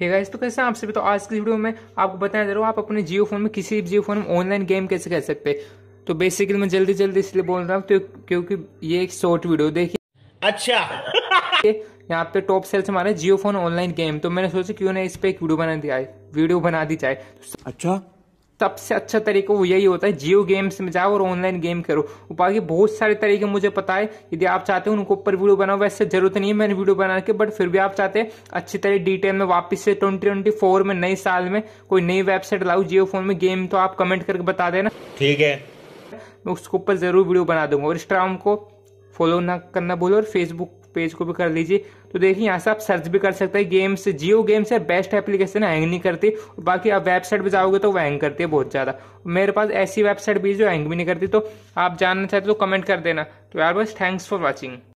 ठीक hey तो कैसे आपसे भी तो आज की वीडियो में आपको बताया जा रहा हूँ आप अपने जियो फोन में किसी भी जियो फोन में ऑनलाइन गेम कैसे खेल सकते हैं तो बेसिकली मैं जल्दी जल्दी इसलिए बोल रहा हूँ तो क्योंकि ये एक शॉर्ट वीडियो देखिए अच्छा यहाँ पे टॉप सेल्स हमारे जियो फोन ऑनलाइन गेम तो मैंने सोचा क्यों ना इस पे एक वीडियो बना दिया वीडियो बना दी जाए अच्छा सबसे अच्छा तरीका वो यही होता है जियो गेम्स में जाओ और ऑनलाइन गेम करो बाकी बहुत सारे तरीके मुझे पता है यदि आप चाहते हो उनको ऊपर वीडियो बनाओ वैसे जरूरत नहीं है मैंने वीडियो बनाने की बट फिर भी आप चाहते हैं अच्छी तरह डिटेल में वापस से ट्वेंटी ट्वेंटी फोर में नए साल में कोई नई वेबसाइट लाऊ जियो फोन में गेम तो आप कमेंट करके बता देना ठीक है मैं उसके ऊपर जरूर वीडियो बना दूंगा और इंस्टाग्राम को फॉलो ना करना बोलो और फेसबुक पेज को भी कर लीजिए तो देखिए यहाँ से आप सर्च भी कर सकते हैं गेम्स जियो गेम्स है बेस्ट एप्लीकेशन हैंग नहीं करती और बाकी आप वेबसाइट भी जाओगे तो वो हैंग करती है बहुत ज़्यादा मेरे पास ऐसी वेबसाइट भी जो हैंग भी नहीं करती तो आप जानना चाहते तो कमेंट कर देना तो यार बस थैंक्स फॉर वॉचिंग